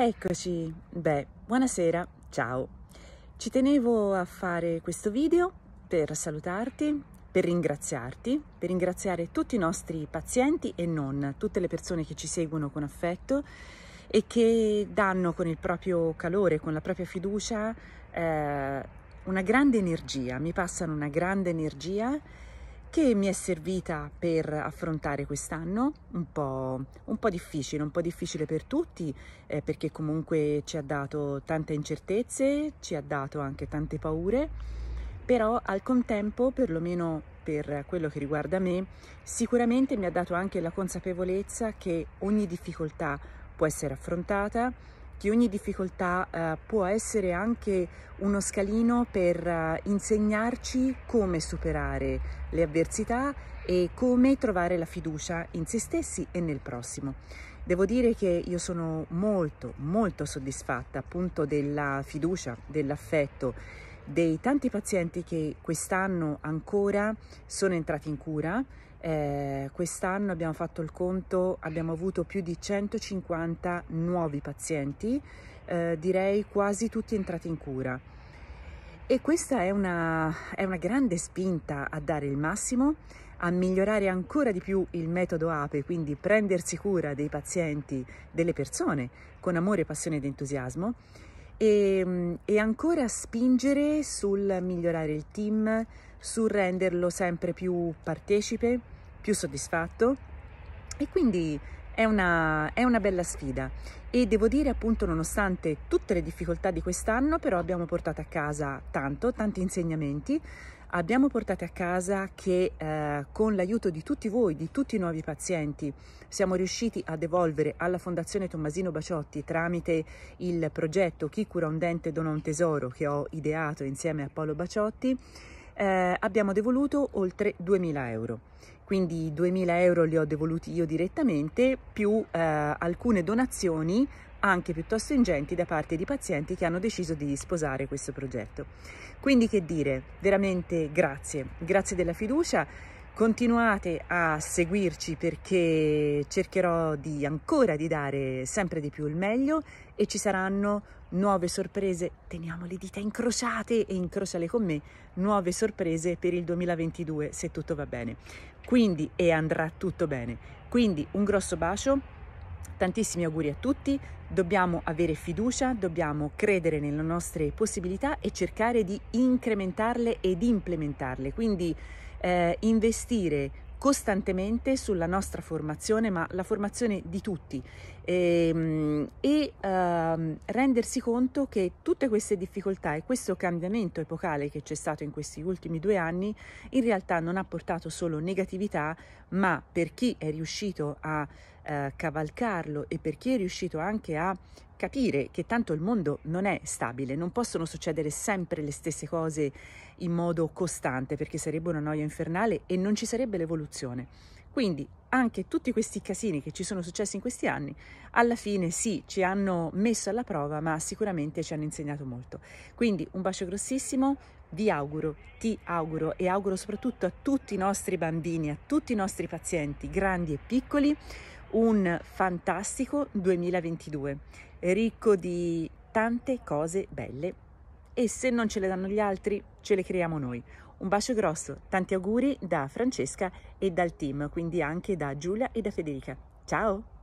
Eccoci, beh, buonasera, ciao. Ci tenevo a fare questo video per salutarti, per ringraziarti, per ringraziare tutti i nostri pazienti e non, tutte le persone che ci seguono con affetto e che danno con il proprio calore, con la propria fiducia, eh, una grande energia, mi passano una grande energia che mi è servita per affrontare quest'anno un po', un po', difficile, un po' difficile per tutti eh, perché comunque ci ha dato tante incertezze, ci ha dato anche tante paure, però al contempo, perlomeno per quello che riguarda me, sicuramente mi ha dato anche la consapevolezza che ogni difficoltà può essere affrontata, che ogni difficoltà eh, può essere anche uno scalino per eh, insegnarci come superare le avversità e come trovare la fiducia in se stessi e nel prossimo. Devo dire che io sono molto molto soddisfatta appunto della fiducia, dell'affetto dei tanti pazienti che quest'anno ancora sono entrati in cura. Eh, quest'anno abbiamo fatto il conto, abbiamo avuto più di 150 nuovi pazienti, eh, direi quasi tutti entrati in cura. E questa è una, è una grande spinta a dare il massimo, a migliorare ancora di più il metodo APE, quindi prendersi cura dei pazienti, delle persone con amore, passione ed entusiasmo e, ehm, e ancora spingere sul migliorare il team, sul renderlo sempre più partecipe, più soddisfatto e quindi è una, è una bella sfida e devo dire appunto nonostante tutte le difficoltà di quest'anno però abbiamo portato a casa tanto, tanti insegnamenti abbiamo portato a casa che eh, con l'aiuto di tutti voi, di tutti i nuovi pazienti, siamo riusciti a devolvere alla Fondazione Tommasino Baciotti tramite il progetto Chi cura un dente dona un tesoro che ho ideato insieme a Paolo Baciotti eh, abbiamo devoluto oltre 2000 euro. Quindi 2000 euro li ho devoluti io direttamente più eh, alcune donazioni anche piuttosto ingenti da parte di pazienti che hanno deciso di sposare questo progetto. Quindi che dire, veramente grazie, grazie della fiducia Continuate a seguirci perché cercherò di ancora di dare sempre di più il meglio e ci saranno nuove sorprese, teniamo le dita incrociate e incrociale con me, nuove sorprese per il 2022 se tutto va bene. Quindi e andrà tutto bene. Quindi un grosso bacio, tantissimi auguri a tutti, dobbiamo avere fiducia, dobbiamo credere nelle nostre possibilità e cercare di incrementarle ed implementarle. Quindi eh, investire costantemente sulla nostra formazione, ma la formazione di tutti, ehm, e, e ehm, uh, rendersi conto che tutte queste difficoltà e questo cambiamento epocale che c'è stato in questi ultimi due anni in realtà non ha portato solo negatività, ma per chi è riuscito a eh, cavalcarlo e per chi è riuscito anche a capire che tanto il mondo non è stabile, non possono succedere sempre le stesse cose in modo costante perché sarebbe una noia infernale e non ci sarebbe l'evoluzione. Quindi anche tutti questi casini che ci sono successi in questi anni, alla fine sì, ci hanno messo alla prova, ma sicuramente ci hanno insegnato molto. Quindi un bacio grossissimo, vi auguro, ti auguro e auguro soprattutto a tutti i nostri bambini, a tutti i nostri pazienti, grandi e piccoli, un fantastico 2022, ricco di tante cose belle e se non ce le danno gli altri, ce le creiamo noi. Un bacio grosso, tanti auguri da Francesca e dal team, quindi anche da Giulia e da Federica. Ciao!